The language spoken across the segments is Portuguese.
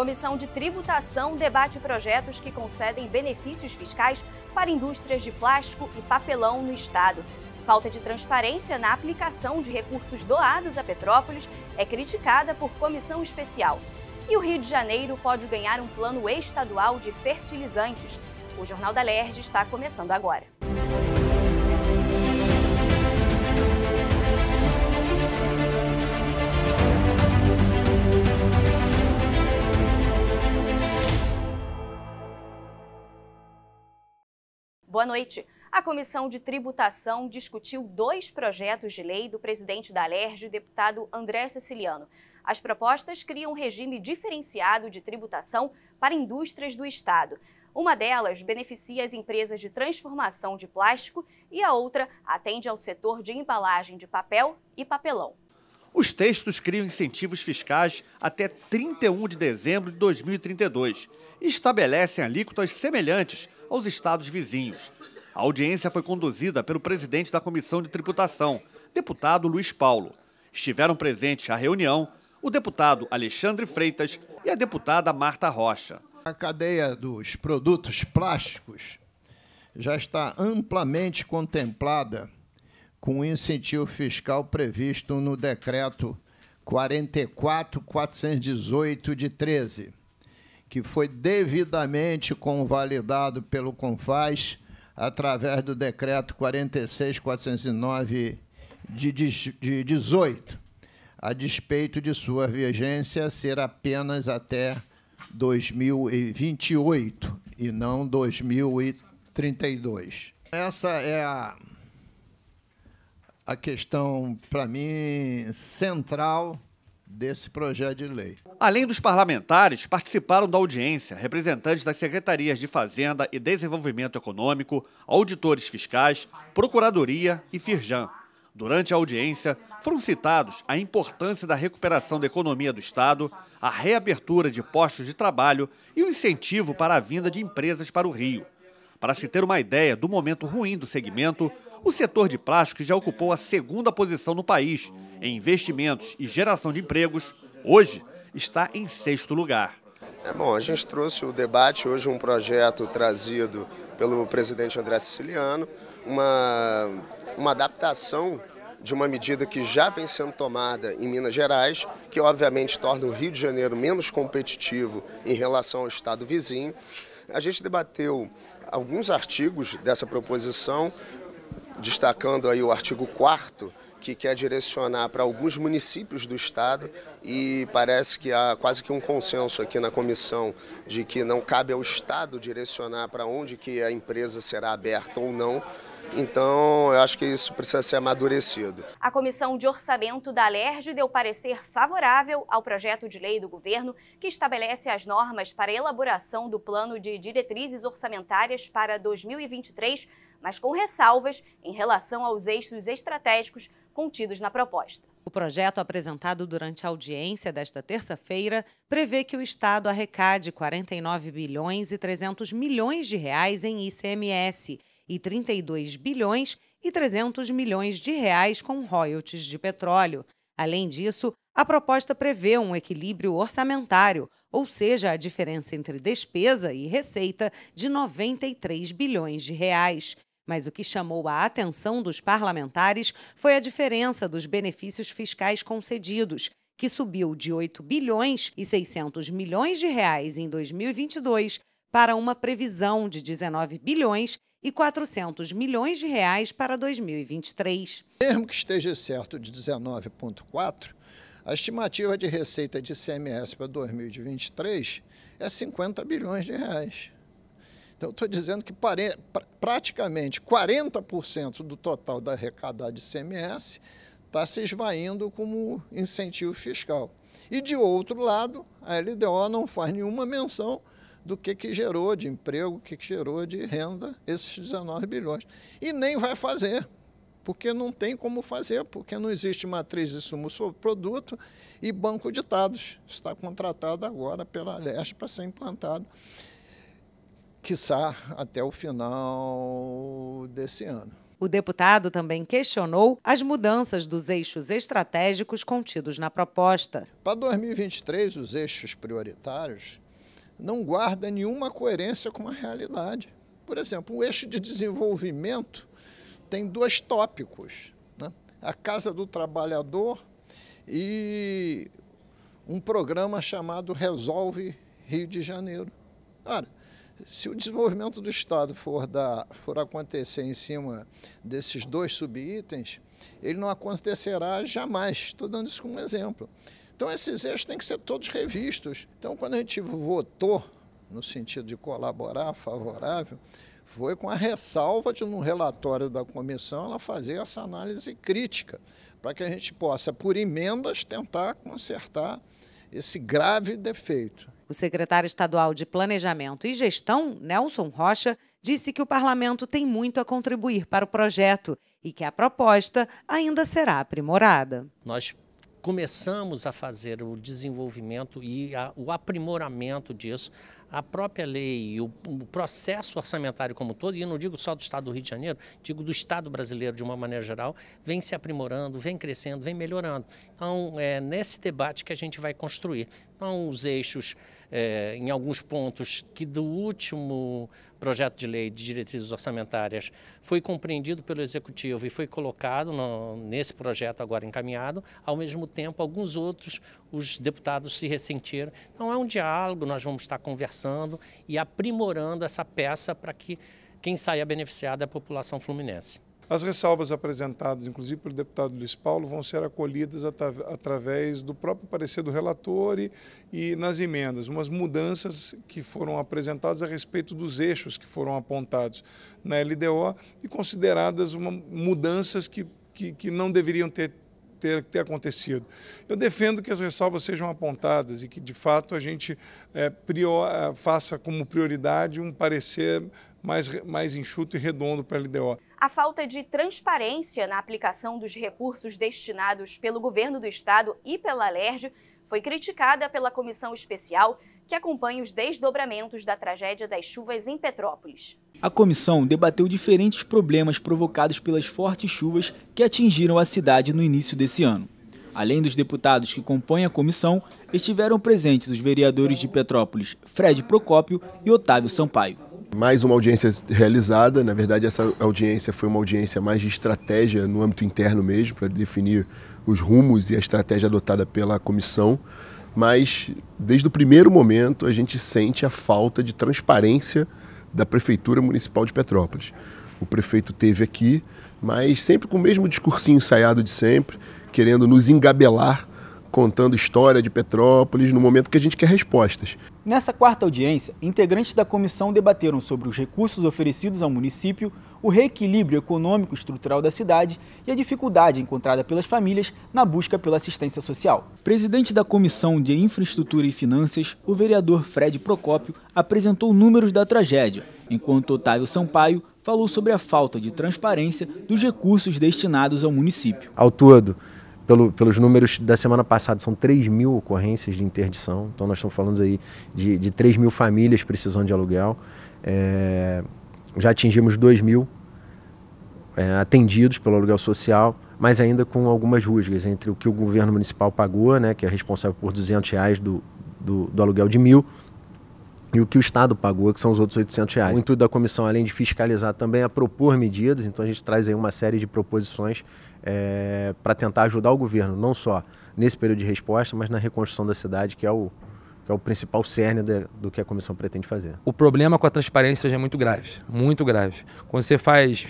Comissão de Tributação debate projetos que concedem benefícios fiscais para indústrias de plástico e papelão no estado. Falta de transparência na aplicação de recursos doados a Petrópolis é criticada por comissão especial. E o Rio de Janeiro pode ganhar um plano estadual de fertilizantes. O Jornal da Lerge está começando agora. Boa à noite, a Comissão de Tributação discutiu dois projetos de lei do presidente da Alerj, deputado André Ceciliano. As propostas criam um regime diferenciado de tributação para indústrias do Estado. Uma delas beneficia as empresas de transformação de plástico e a outra atende ao setor de embalagem de papel e papelão. Os textos criam incentivos fiscais até 31 de dezembro de 2032 e estabelecem alíquotas semelhantes aos estados vizinhos. A audiência foi conduzida pelo presidente da Comissão de Tributação, deputado Luiz Paulo. Estiveram presentes à reunião o deputado Alexandre Freitas e a deputada Marta Rocha. A cadeia dos produtos plásticos já está amplamente contemplada com o incentivo fiscal previsto no decreto 44418 de 13, que foi devidamente convalidado pelo Confaz através do decreto 46409 de 18, a despeito de sua vigência ser apenas até 2028 e não 2032. Essa é a a questão, para mim, central desse projeto de lei. Além dos parlamentares, participaram da audiência representantes das secretarias de Fazenda e Desenvolvimento Econômico, auditores fiscais, Procuradoria e Firjan. Durante a audiência, foram citados a importância da recuperação da economia do Estado, a reabertura de postos de trabalho e o incentivo para a vinda de empresas para o Rio. Para se ter uma ideia do momento ruim do segmento, o setor de plástico já ocupou a segunda posição no país em investimentos e geração de empregos, hoje está em sexto lugar. É bom, a gente trouxe o debate hoje um projeto trazido pelo presidente André Siciliano, uma, uma adaptação de uma medida que já vem sendo tomada em Minas Gerais, que obviamente torna o Rio de Janeiro menos competitivo em relação ao estado vizinho. A gente debateu alguns artigos dessa proposição, destacando aí o artigo 4 que quer direcionar para alguns municípios do estado e parece que há quase que um consenso aqui na comissão de que não cabe ao estado direcionar para onde que a empresa será aberta ou não. Então, eu acho que isso precisa ser amadurecido. A Comissão de Orçamento da Alerj deu parecer favorável ao projeto de lei do governo que estabelece as normas para elaboração do plano de diretrizes orçamentárias para 2023 mas com ressalvas em relação aos eixos estratégicos contidos na proposta. O projeto apresentado durante a audiência desta terça-feira prevê que o Estado arrecade 49 bilhões e 300 milhões de reais em ICMS e 32 bilhões e 300 milhões de reais com royalties de petróleo. Além disso, a proposta prevê um equilíbrio orçamentário, ou seja, a diferença entre despesa e receita de 93 bilhões de reais. Mas o que chamou a atenção dos parlamentares foi a diferença dos benefícios fiscais concedidos, que subiu de 8 bilhões e 600 milhões de reais em 2022 para uma previsão de 19 bilhões e 400 milhões de reais para 2023. Mesmo que esteja certo de 19,4, a estimativa de receita de CMS para 2023 é 50 bilhões de reais. Então, estou dizendo que pare... praticamente 40% do total da arrecadada de CMS está se esvaindo como incentivo fiscal. E, de outro lado, a LDO não faz nenhuma menção do que, que gerou de emprego, o que, que gerou de renda esses 19 bilhões. E nem vai fazer, porque não tem como fazer, porque não existe matriz de sumo sobre produto e banco de dados. Está contratado agora pela LESP para ser implantado quiçá até o final desse ano. O deputado também questionou as mudanças dos eixos estratégicos contidos na proposta. Para 2023, os eixos prioritários não guardam nenhuma coerência com a realidade. Por exemplo, o eixo de desenvolvimento tem dois tópicos: né? a Casa do Trabalhador e um programa chamado Resolve Rio de Janeiro. Ora, se o desenvolvimento do Estado for, dar, for acontecer em cima desses dois subitens, ele não acontecerá jamais. Estou dando isso como exemplo. Então, esses eixos têm que ser todos revistos. Então, quando a gente votou no sentido de colaborar favorável, foi com a ressalva de, no relatório da comissão, ela fazer essa análise crítica, para que a gente possa, por emendas, tentar consertar esse grave defeito. O secretário estadual de Planejamento e Gestão, Nelson Rocha, disse que o parlamento tem muito a contribuir para o projeto e que a proposta ainda será aprimorada. Nós começamos a fazer o desenvolvimento e a, o aprimoramento disso a própria lei e o, processo orçamentário como todo, e eu não digo só do Estado do Rio de Janeiro, digo do Estado brasileiro de uma maneira geral, vem se aprimorando, vem crescendo, vem melhorando. Então, é nesse debate que a gente vai construir. Então, os eixos, é, em alguns pontos que do último projeto de lei de diretrizes orçamentárias foi compreendido pelo Executivo e foi colocado no, nesse projeto agora encaminhado, ao mesmo tempo, alguns outros, os deputados se ressentiram. Então, é um diálogo, nós vamos estar conversando e aprimorando essa peça para que quem saia beneficiado é a população fluminense. As ressalvas apresentadas, inclusive pelo deputado Luiz Paulo, vão ser acolhidas através do próprio parecer do relator e, e, nas emendas. Umas mudanças que foram apresentadas a respeito dos eixos que foram apontados na LDO e consideradas uma, mudanças que, que, que não deveriam ter ter, ter acontecido. Eu defendo que as ressalvas sejam apontadas e que, de fato, a gente é, prior, é, faça como prioridade um parecer mais, mais enxuto e redondo para a LDO. A falta de transparência na aplicação dos recursos destinados pelo governo do estado e pela LERJ foi criticada pela comissão especial que acompanha os desdobramentos da tragédia das chuvas em Petrópolis. A comissão debateu diferentes problemas provocados pelas fortes chuvas que atingiram a cidade no início desse ano. Além dos deputados que compõem a comissão, estiveram presentes os vereadores de Petrópolis, Fred Procópio e Otávio Sampaio. Mais uma audiência realizada, na verdade essa audiência foi uma audiência mais de estratégia no âmbito interno mesmo, para definir os rumos e a estratégia adotada pela comissão mas desde o primeiro momento a gente sente a falta de transparência da Prefeitura Municipal de Petrópolis. O prefeito teve aqui, mas sempre com o mesmo discursinho ensaiado de sempre, querendo nos engabelar contando história de Petrópolis no momento que a gente quer respostas. Nessa quarta audiência, integrantes da comissão debateram sobre os recursos oferecidos ao município, o reequilíbrio econômico estrutural da cidade e a dificuldade encontrada pelas famílias na busca pela assistência social. Presidente da Comissão de Infraestrutura e Finanças, o vereador Fred Procópio apresentou números da tragédia, enquanto Otávio Sampaio falou sobre a falta de transparência dos recursos destinados ao município. Ao todo, pelo, pelos números da semana passada, são 3 mil ocorrências de interdição. Então, nós estamos falando aí de, de 3 mil famílias precisando de aluguel. É, já atingimos 2 mil é, atendidos pelo aluguel social, mas ainda com algumas rusgas entre o que o governo municipal pagou, né, que é responsável por 200 reais do, do, do aluguel de mil, e o que o Estado pagou, que são os outros 800 reais. O intuito da comissão, além de fiscalizar, também é propor medidas, então a gente traz aí uma série de proposições é, para tentar ajudar o governo, não só nesse período de resposta, mas na reconstrução da cidade, que é o, que é o principal cerne de, do que a comissão pretende fazer. O problema com a transparência já é muito grave, muito grave. Quando você faz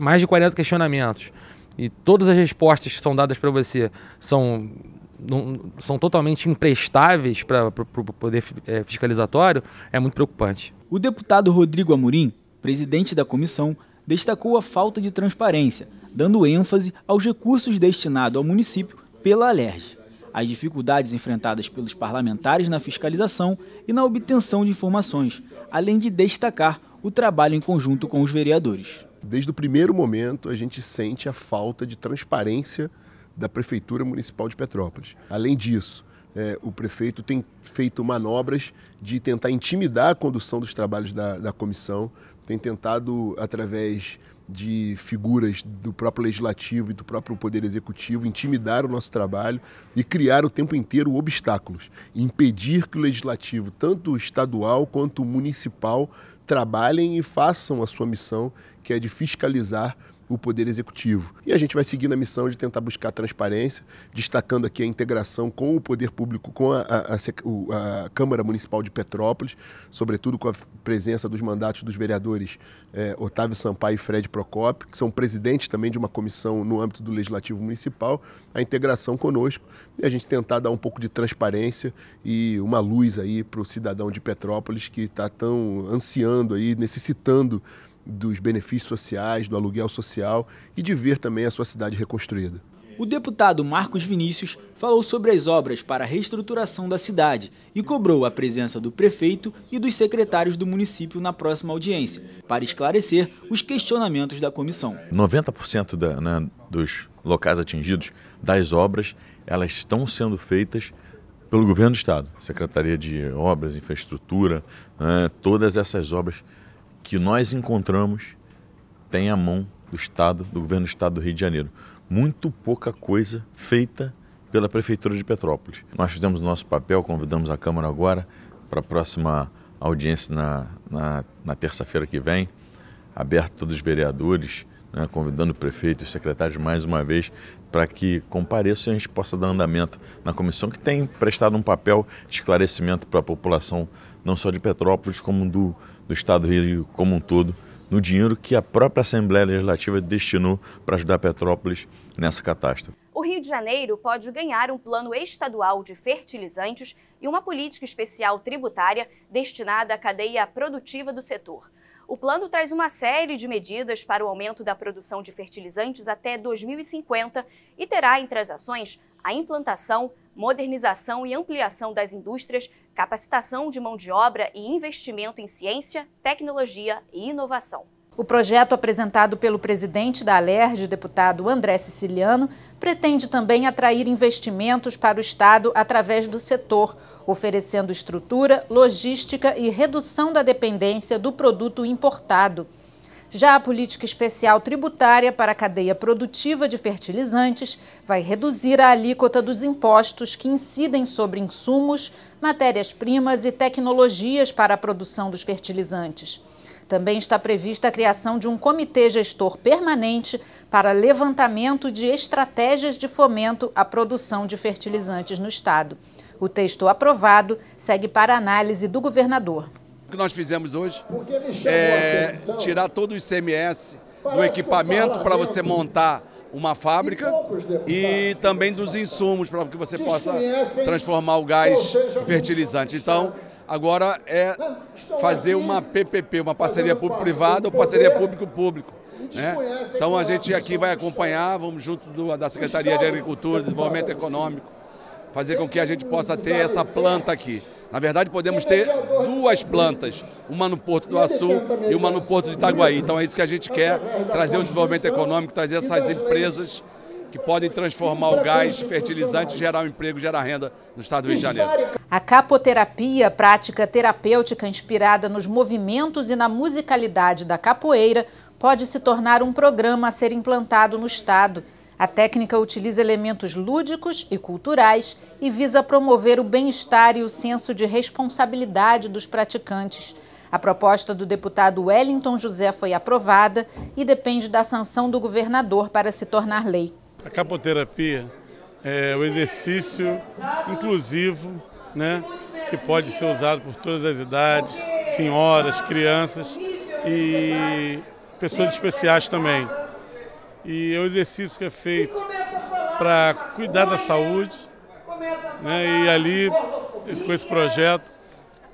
mais de 40 questionamentos e todas as respostas que são dadas para você são não, são totalmente imprestáveis para o poder é, fiscalizatório, é muito preocupante. O deputado Rodrigo Amorim, presidente da comissão, destacou a falta de transparência, dando ênfase aos recursos destinados ao município pela Alerj, as dificuldades enfrentadas pelos parlamentares na fiscalização e na obtenção de informações, além de destacar o trabalho em conjunto com os vereadores. Desde o primeiro momento, a gente sente a falta de transparência da Prefeitura Municipal de Petrópolis. Além disso, é, o prefeito tem feito manobras de tentar intimidar a condução dos trabalhos da, da comissão, tem tentado, através de figuras do próprio legislativo e do próprio poder executivo intimidar o nosso trabalho e criar o tempo inteiro obstáculos, impedir que o legislativo, tanto estadual quanto municipal, trabalhem e façam a sua missão, que é de fiscalizar o Poder Executivo. E a gente vai seguir na missão de tentar buscar transparência, destacando aqui a integração com o Poder Público, com a, a, a, a Câmara Municipal de Petrópolis, sobretudo com a presença dos mandatos dos vereadores é, Otávio Sampaio e Fred Procopio, que são presidentes também de uma comissão no âmbito do Legislativo Municipal, a integração conosco e a gente tentar dar um pouco de transparência e uma luz aí para o cidadão de Petrópolis que está tão ansiando aí, necessitando dos benefícios sociais, do aluguel social e de ver também a sua cidade reconstruída. O deputado Marcos Vinícius falou sobre as obras para a reestruturação da cidade e cobrou a presença do prefeito e dos secretários do município na próxima audiência, para esclarecer os questionamentos da comissão. 90% da, né, dos locais atingidos das obras, elas estão sendo feitas pelo governo do estado, Secretaria de Obras, Infraestrutura, né, todas essas obras que nós encontramos tem a mão do Estado, do governo do Estado do Rio de Janeiro. Muito pouca coisa feita pela Prefeitura de Petrópolis. Nós fizemos o nosso papel, convidamos a Câmara agora para a próxima audiência na, na, na terça-feira que vem, aberto a todos os vereadores, né, convidando o prefeito e os secretários mais uma vez para que compareçam e a gente possa dar andamento na comissão, que tem prestado um papel de esclarecimento para a população não só de Petrópolis, como do, do estado do Rio como um todo, no dinheiro que a própria Assembleia Legislativa destinou para ajudar Petrópolis nessa catástrofe. O Rio de Janeiro pode ganhar um plano estadual de fertilizantes e uma política especial tributária destinada à cadeia produtiva do setor. O plano traz uma série de medidas para o aumento da produção de fertilizantes até 2050 e terá entre as ações a implantação, modernização e ampliação das indústrias, capacitação de mão de obra e investimento em ciência, tecnologia e inovação. O projeto apresentado pelo presidente da Alerj, deputado André Siciliano, pretende também atrair investimentos para o Estado através do setor, oferecendo estrutura, logística e redução da dependência do produto importado. Já a política especial tributária para a cadeia produtiva de fertilizantes vai reduzir a alíquota dos impostos que incidem sobre insumos, matérias-primas e tecnologias para a produção dos fertilizantes. Também está prevista a criação de um comitê gestor permanente para levantamento de estratégias de fomento à produção de fertilizantes no Estado. O texto aprovado segue para análise do governador que nós fizemos hoje é tirar todo o ICMS do equipamento para você montar uma fábrica e também dos insumos para que você possa transformar o gás em fertilizante. Então, agora é ah, fazer uma PPP, uma parceria público-privada ou parceria público-público. Né? Então a é gente aqui vai acompanhar, vamos junto do, da Secretaria de Agricultura, e Desenvolvimento Econômico, fazer com que a gente possa ter essa planta aqui. Na verdade, podemos ter duas plantas, uma no Porto do Açu e uma no Porto de Itaguaí. Então é isso que a gente quer, trazer o desenvolvimento econômico, trazer essas empresas que podem transformar o gás, fertilizante, gerar um emprego, gerar renda no estado do Rio de Janeiro. A capoterapia, prática terapêutica inspirada nos movimentos e na musicalidade da capoeira, pode se tornar um programa a ser implantado no estado. A técnica utiliza elementos lúdicos e culturais e visa promover o bem-estar e o senso de responsabilidade dos praticantes. A proposta do deputado Wellington José foi aprovada e depende da sanção do governador para se tornar lei. A capoterapia é o exercício inclusivo, né, que pode ser usado por todas as idades, senhoras, crianças e pessoas especiais também. E é o exercício que é feito para cuidar da saúde. Né? E ali, com esse projeto,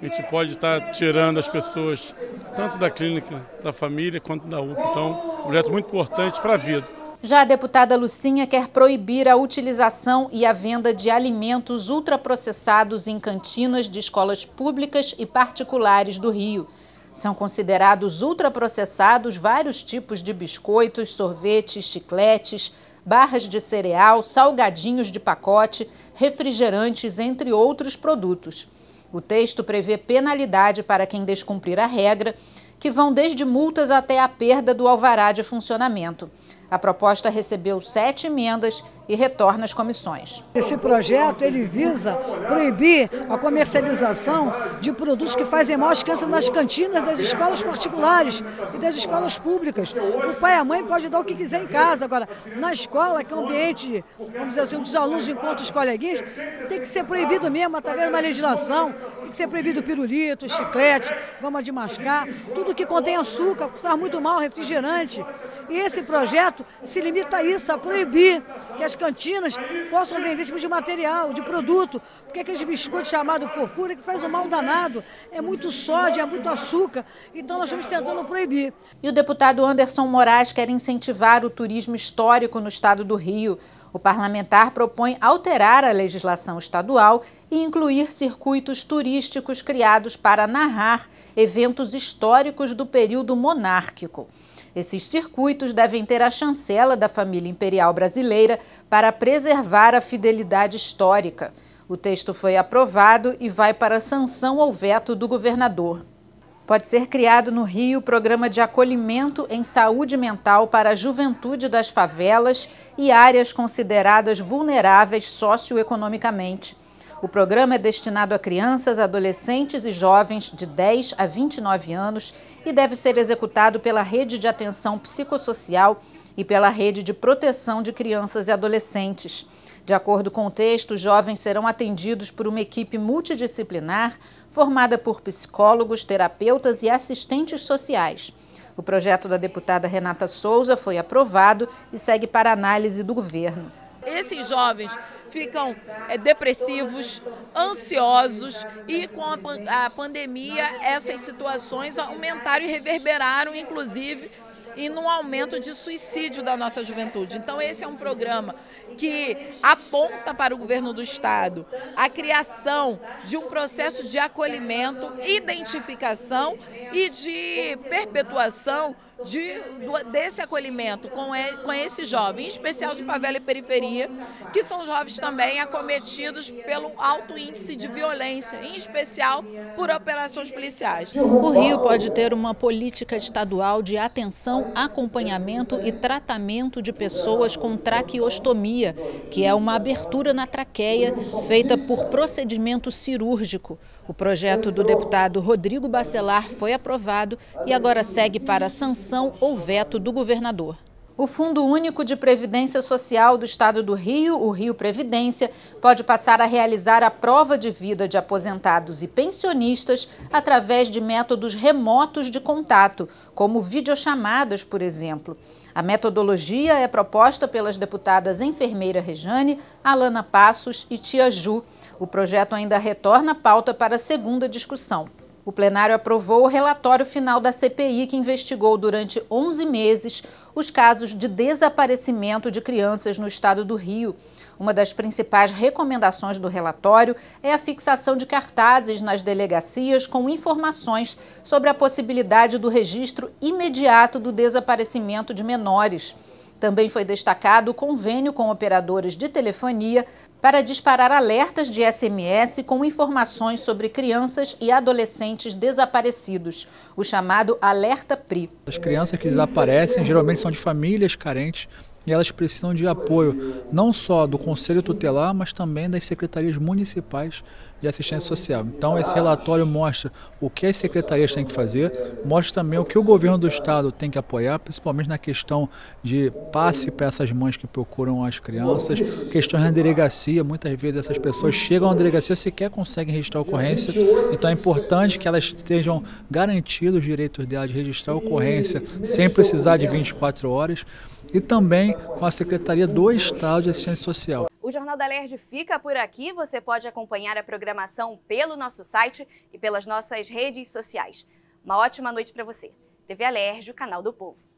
a gente pode estar tá tirando as pessoas, tanto da clínica, da família, quanto da UPA. Então, um projeto muito importante para a vida. Já a deputada Lucinha quer proibir a utilização e a venda de alimentos ultraprocessados em cantinas de escolas públicas e particulares do Rio. São considerados ultraprocessados vários tipos de biscoitos, sorvetes, chicletes, barras de cereal, salgadinhos de pacote, refrigerantes, entre outros produtos. O texto prevê penalidade para quem descumprir a regra, que vão desde multas até a perda do alvará de funcionamento. A proposta recebeu sete emendas e retorna às comissões. Esse projeto ele visa proibir a comercialização de produtos que fazem às crianças nas cantinas das escolas particulares e das escolas públicas. O pai e a mãe pode dar o que quiser em casa. Agora, na escola, que é um ambiente, vamos dizer assim, onde os alunos encontram os coleguinhas, tem que ser proibido mesmo, através de uma legislação, tem que ser proibido pirulito, chiclete, goma de mascar, tudo que contém açúcar, que faz muito mal, refrigerante. E esse projeto se limita a isso, a proibir que as cantinas possam vender esse tipo de material, de produto, porque aqueles biscoitos chamados fofura que faz um mal danado, é muito sódio, é muito açúcar, então nós estamos tentando proibir. E o deputado Anderson Moraes quer incentivar o turismo histórico no estado do Rio. O parlamentar propõe alterar a legislação estadual e incluir circuitos turísticos criados para narrar eventos históricos do período monárquico. Esses circuitos devem ter a chancela da família imperial brasileira para preservar a fidelidade histórica. O texto foi aprovado e vai para sanção ou veto do governador. Pode ser criado no Rio o programa de acolhimento em saúde mental para a juventude das favelas e áreas consideradas vulneráveis socioeconomicamente. O programa é destinado a crianças, adolescentes e jovens de 10 a 29 anos e deve ser executado pela Rede de Atenção Psicossocial e pela Rede de Proteção de Crianças e Adolescentes. De acordo com o texto, os jovens serão atendidos por uma equipe multidisciplinar formada por psicólogos, terapeutas e assistentes sociais. O projeto da deputada Renata Souza foi aprovado e segue para análise do governo. Esses jovens ficam é, depressivos, ansiosos e com a, a pandemia essas situações aumentaram e reverberaram, inclusive, e no aumento de suicídio da nossa juventude. Então, esse é um programa que aponta para o governo do Estado a criação de um processo de acolhimento, identificação e de perpetuação de, do, desse acolhimento com, com esse jovem, em especial de favela e periferia, que são jovens também acometidos pelo alto índice de violência, em especial por operações policiais. O Rio pode ter uma política estadual de atenção, acompanhamento e tratamento de pessoas com traqueostomia, que é uma abertura na traqueia feita por procedimento cirúrgico. O projeto do deputado Rodrigo Bacelar foi aprovado e agora segue para sanção ou veto do governador. O Fundo Único de Previdência Social do Estado do Rio, o Rio Previdência, pode passar a realizar a prova de vida de aposentados e pensionistas através de métodos remotos de contato, como videochamadas, por exemplo. A metodologia é proposta pelas deputadas enfermeira Rejane, Alana Passos e Tia Ju. O projeto ainda retorna à pauta para a segunda discussão. O plenário aprovou o relatório final da CPI, que investigou durante 11 meses os casos de desaparecimento de crianças no estado do Rio. Uma das principais recomendações do relatório é a fixação de cartazes nas delegacias com informações sobre a possibilidade do registro imediato do desaparecimento de menores. Também foi destacado o convênio com operadores de telefonia para disparar alertas de SMS com informações sobre crianças e adolescentes desaparecidos, o chamado Alerta PRI. As crianças que desaparecem geralmente são de famílias carentes e elas precisam de apoio não só do Conselho Tutelar, mas também das secretarias municipais de assistência social. Então, esse relatório mostra o que as secretarias têm que fazer, mostra também o que o governo do estado tem que apoiar, principalmente na questão de passe para essas mães que procuram as crianças, questões na delegacia. Muitas vezes essas pessoas chegam à delegacia sequer conseguem registrar a ocorrência, então é importante que elas estejam garantidos os direitos delas de registrar a ocorrência sem precisar de 24 horas e também com a Secretaria do Estado de Assistência Social. O Jornal da Lerge fica por aqui. Você pode acompanhar a programação pelo nosso site e pelas nossas redes sociais. Uma ótima noite para você. TV Alerj, o canal do povo.